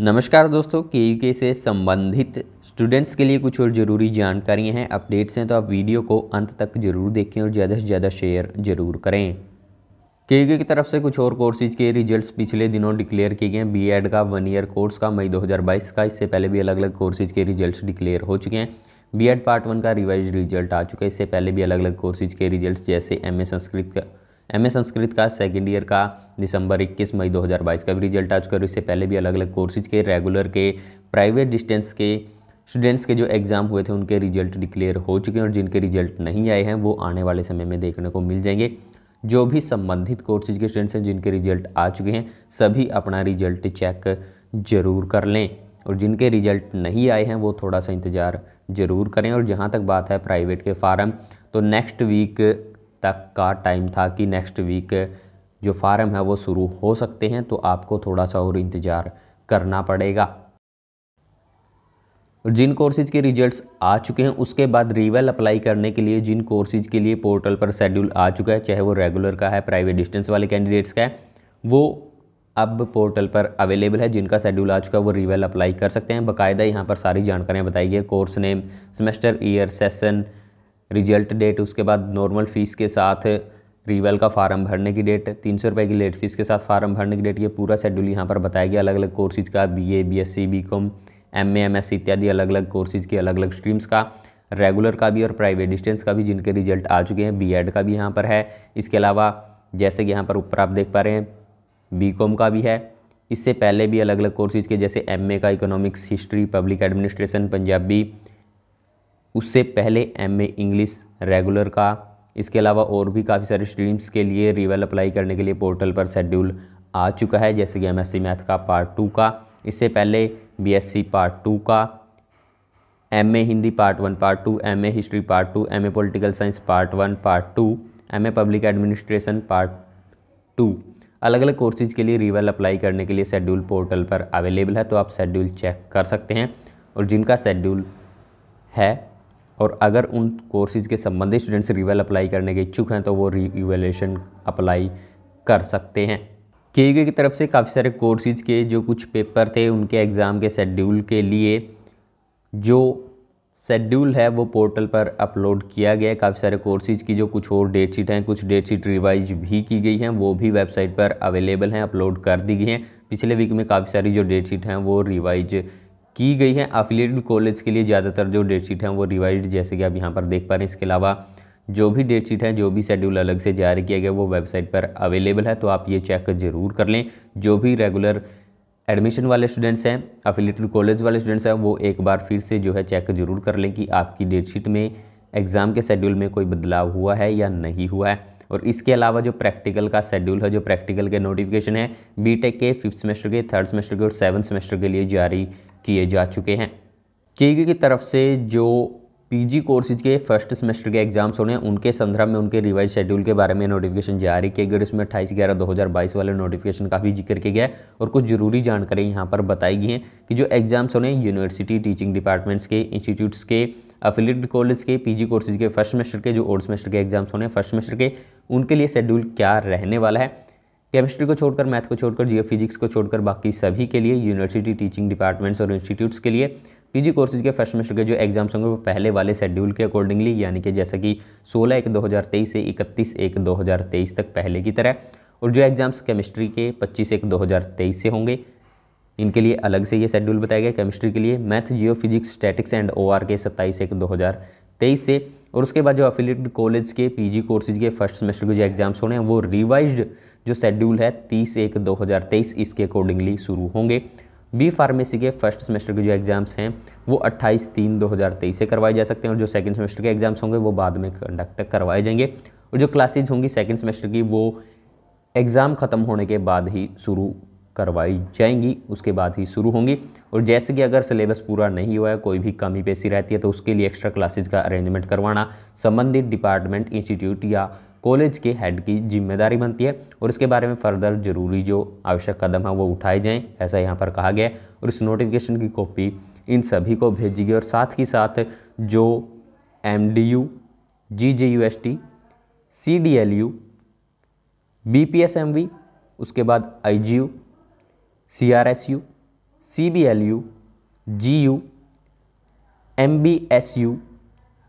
नमस्कार दोस्तों के यू से संबंधित स्टूडेंट्स के लिए कुछ और ज़रूरी जानकारियां हैं अपडेट्स हैं तो आप वीडियो को अंत तक जरूर देखें और ज़्यादा से ज़्यादा शेयर जरूर करें के यू की तरफ से कुछ और कोर्सेज के रिजल्ट्स पिछले दिनों डिक्लेयर किए गए हैं एड का वन ईयर कोर्स का मई बाईस का इससे पहले भी अलग अलग कोर्सेज के रिजल्ट डिक्लेयर हो चुके हैं एड पार्ट वन का रिवाइज रिजल्ट आ चुका है इससे पहले भी अलग अलग कोर्सेज के रिजल्ट जैसे एम संस्कृत का एमए संस्कृत का सेकेंड ईयर का दिसंबर 21 मई 2022 का भी रिजल्ट आ चुका है इससे पहले भी अलग अलग कोर्सेज के रेगुलर के प्राइवेट डिस्टेंस के स्टूडेंट्स के जो एग्ज़ाम हुए थे उनके रिजल्ट डिक्लेयर हो चुके हैं और जिनके रिजल्ट नहीं आए हैं वो आने वाले समय में देखने को मिल जाएंगे जो भी संबंधित कोर्सेज के स्टूडेंट्स हैं जिनके रिजल्ट आ चुके हैं सभी अपना रिजल्ट चेक ज़रूर कर लें और जिनके रिजल्ट नहीं आए हैं वो थोड़ा सा इंतज़ार ज़रूर करें और जहाँ तक बात है प्राइवेट के फार्म तो नेक्स्ट वीक तक का टाइम था कि नेक्स्ट वीक जो फार्म है वो शुरू हो सकते हैं तो आपको थोड़ा सा और इंतज़ार करना पड़ेगा जिन कोर्सेज के रिजल्ट्स आ चुके हैं उसके बाद रिवेल अप्लाई करने के लिए जिन कोर्सेज के लिए पोर्टल पर शेड्यूल आ चुका है चाहे वो रेगुलर का है प्राइवेट डिस्टेंस वाले कैंडिडेट्स का है वो अब पोर्टल पर अवेलेबल है जिनका शेड्यूल आ चुका है वो रिवेल अप्लाई कर सकते हैं बाकायदा यहाँ पर सारी जानकारियाँ बताई गई course name semester year session result date उसके बाद नॉर्मल फ़ीस के साथ रिवल का फार्म भरने की डेट तीन सौ रुपये की लेट फीस के साथ फार्म भरने की डेट ये पूरा शेड्यूल यहाँ पर बताया गया अलग अलग कोर्सेज का B A B S C B com M A M S इत्यादि अलग अलग कोर्सेज की अलग अलग स्ट्रीम्स का रेगुलर का भी और प्राइवेट डिस्टेंस का भी जिनके रिजल्ट आ चुके हैं बी एड का भी यहाँ पर है इसके अलावा जैसे कि यहाँ पर ऊपर आप देख पा रहे हैं बी कॉम का भी है इससे पहले भी अलग अलग कोर्सेज के जैसे एम ए का economics history public administration Punjabi उससे पहले एम ए इंग्लिश रेगुलर का इसके अलावा और भी काफ़ी सारे स्ट्रीम्स के लिए रिवल अप्लाई करने के लिए पोर्टल पर शेड्यूल आ चुका है जैसे कि एम सी मैथ का पार्ट टू का इससे पहले B S C part two का M A Hindi part one part two M A history part two M A political science part one part two M A public administration part two अलग अलग courses के लिए reveal apply करने के लिए schedule portal पर available है तो आप शेड्यूल चेक कर सकते हैं और जिनका शेड्यूल है और अगर उन कोर्सेज़ के संबंधित स्टूडेंट्स रिवेल अप्लाई करने के इच्छुक हैं तो वो रिवेलेशन अप्लाई कर सकते हैं के यू की तरफ से काफ़ी सारे कोर्सेज़ के जो कुछ पेपर थे उनके एग्ज़ाम के शेड्यूल के लिए जो शेड्यूल है वो पोर्टल पर अपलोड किया गया है काफ़ी सारे कोर्सेज़ की जो कुछ और डेट शीट हैं कुछ डेट शीट रिवाइज भी की गई हैं वो भी वेबसाइट पर अवेलेबल हैं अपलोड कर दी गई हैं पिछले वीक में काफ़ी सारी जो डेट शीट हैं वो रिवाइज की गई है अफिलेटेड कॉलेज के लिए ज़्यादातर जो डेट शीट है वो रिवाइज जैसे कि आप यहाँ पर देख पा रहे हैं इसके अलावा जो भी डेट शीट है जो भी शेड्यूल अलग से जारी किया गया वो वेबसाइट पर अवेलेबल है तो आप ये चेक जरूर कर लें जो भी रेगुलर एडमिशन वाले स्टूडेंट्स हैं अफिलेटेड कॉलेज वाले स्टूडेंट्स हैं वो एक बार फिर से जो है चेक जरूर कर लें कि आपकी डेट शीट में एग्ज़ाम के शेड्यूल में कोई बदलाव हुआ है या नहीं हुआ है और इसके अलावा जो प्रैक्टिकल का शेड्यूल है जो प्रैक्टिकल के नोटिफिकेशन है बीटेक के फिफ्थ सेमेस्टर के थर्ड सेमेस्टर के और सेवन सेमेस्टर के लिए जारी किए जा चुके हैं के की तरफ से जो पीजी कोर्सेज के फर्स्ट सेमेस्टर के एग्जाम्स होने हैं उनके संदर्भ में उनके रिवाइज शेड्यूल के बारे में नोटिफिकेशन जारी किए गए इसमें अट्ठाईस ग्यारह दो हज़ार बाईस वाले नोटिफिकेशन का भी जिक्र किया गया है और कुछ जरूरी जानकारी यहाँ पर बताई गई हैं कि जो एग्जाम्स होने यूनिवर्सिटी टीचिंग डिपार्टमेंट्स के इंस्टीट्यूट्स के अफिलेटेड कॉलेज के जी कोर्सेज के फर्स्ट सेमेस्टर के जो ओल्ड सेमेस्टर के एग्जाम्स होने फर्स्ट सेमेस्टर के उनके लिए शेड्यूल क्या रहने वाला है केमिस्ट्री को छोड़कर मैथ को छोड़कर जियो फिजिक्स को छोड़कर बाकी सभी के लिए यूनिवर्सिटी टीचिंग डिपार्टमेंट्स और इंस्टीट्यूट्स के लिए पीजी कोर्सेज के फर्स्ट सेमेस्टर के जो एग्जाम्स होंगे वो पहले वाले शेड्यूल के अकॉर्डिंगली यानी कि जैसा कि 16 एक 2023 से 31 एक 2023 तक पहले की तरह और जो एग्ज़ाम्स केमिस्ट्री के 25 एक 2023 से होंगे इनके लिए अलग से ये शेड्यूल बताया गया केमिस्ट्री के लिए math geophysics statics and ओ के सत्ताईस एक दो से और उसके बाद जो अफिलेटेड कॉलेज के पीजी कोर्सेज के फर्स्ट सेमेस्टर के जो एग्ज़ाम्स होने हैं वो रिवाइज्ड जो शेड्यूल है तीस एक दो हज़ार तेईस इसके अकॉर्डिंगली शुरू होंगे बी फार्मेसी के फर्स्ट सेमेस्टर के जो एग्ज़ाम्स हैं वो 28 तीन 2023 से करवाए जा सकते हैं और जो सेकंड सेमेस्टर के एग्ज़ाम्स होंगे वो बाद में कंडक्ट करवाए जाएंगे और जो क्लासेज होंगी सेकेंड सेमेस्टर की वो एग्ज़ाम ख़त्म होने के बाद ही शुरू करवाई जाएंगी उसके बाद ही शुरू होंगी और जैसे कि अगर सिलेबस पूरा नहीं हुआ है कोई भी कमी पेशी रहती है तो उसके लिए एक्स्ट्रा क्लासेज का अरेंजमेंट करवाना संबंधित डिपार्टमेंट इंस्टीट्यूट या कॉलेज के हेड की जिम्मेदारी बनती है और इसके बारे में फर्दर जरूरी जो आवश्यक कदम है वो उठाए जाएँ ऐसा यहाँ पर कहा गया और इस नोटिफिकेशन की कॉपी इन सभी को भेजी गई और साथ ही साथ जो M D U G J U S T C D L U B P S M V उसके बाद I G U C R S U C B L U G U M B S U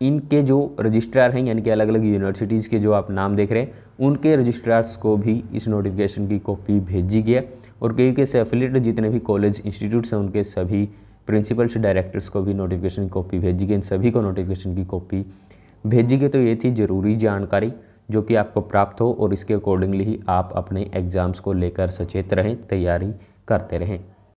इनके जो registrar हैं यानी कि अलग अलग universities के जो आप नाम देख रहे हैं उनके रजिस्ट्रार्स को भी इस नोटिफिकेशन की कॉपी भेजी गया और कई के से एफिलेटेड जितने भी कॉलेज इंस्टीट्यूट्स हैं उनके सभी प्रिंसिपल्स डायरेक्टर्स को भी नोटिफिकेशन की कॉपी भेजी गई इन सभी को नोटिफिकेशन की कॉपी भेजी गई तो ये थी ज़रूरी जानकारी जो कि आपको प्राप्त हो और इसके अकॉर्डिंगली ही आप अपने एग्ज़ाम्स को लेकर सचेत रहें तैयारी करते रहें